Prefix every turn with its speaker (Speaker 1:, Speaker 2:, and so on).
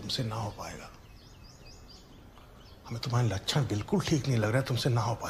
Speaker 1: तुमसे ना हो पाएगा हमें तुम्हारे लक्षण बिल्कुल ठीक नहीं लग रहा तुमसे ना हो पाएगा